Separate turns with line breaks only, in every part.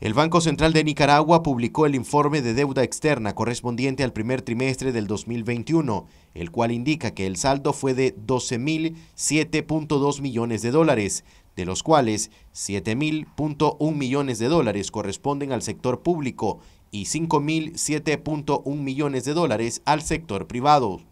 El Banco Central de Nicaragua publicó el informe de deuda externa correspondiente al primer trimestre del 2021, el cual indica que el saldo fue de 12.007.2 millones de dólares, de los cuales 7.001 millones de dólares corresponden al sector público y 5.007.1 millones de dólares al sector privado.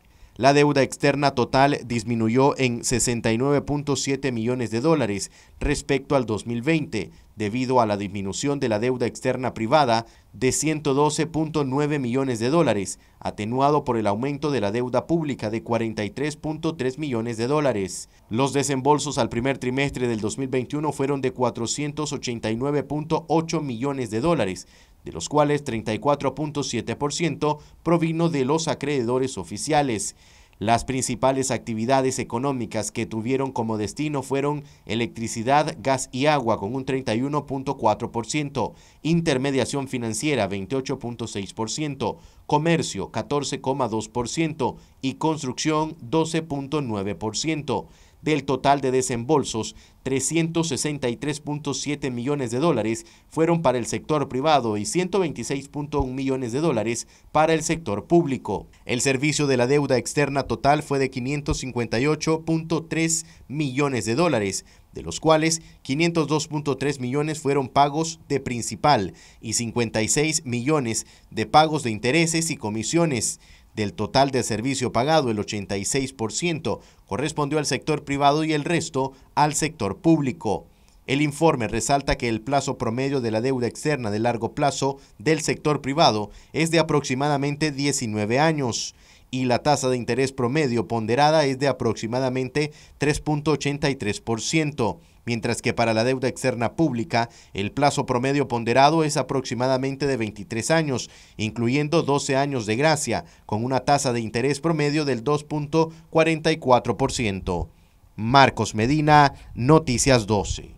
La deuda externa total disminuyó en 69.7 millones de dólares respecto al 2020, debido a la disminución de la deuda externa privada de 112.9 millones de dólares, atenuado por el aumento de la deuda pública de 43.3 millones de dólares. Los desembolsos al primer trimestre del 2021 fueron de 489.8 millones de dólares, de los cuales 34.7% provino de los acreedores oficiales. Las principales actividades económicas que tuvieron como destino fueron electricidad, gas y agua con un 31.4%, intermediación financiera 28.6%, comercio 14.2% y construcción 12.9%. Del total de desembolsos, 363.7 millones de dólares fueron para el sector privado y 126.1 millones de dólares para el sector público. El servicio de la deuda externa total fue de 558.3 millones de dólares, de los cuales 502.3 millones fueron pagos de principal y 56 millones de pagos de intereses y comisiones. Del total de servicio pagado, el 86% correspondió al sector privado y el resto al sector público. El informe resalta que el plazo promedio de la deuda externa de largo plazo del sector privado es de aproximadamente 19 años y la tasa de interés promedio ponderada es de aproximadamente 3.83%, mientras que para la deuda externa pública el plazo promedio ponderado es aproximadamente de 23 años, incluyendo 12 años de gracia, con una tasa de interés promedio del 2.44%. Marcos Medina, Noticias 12.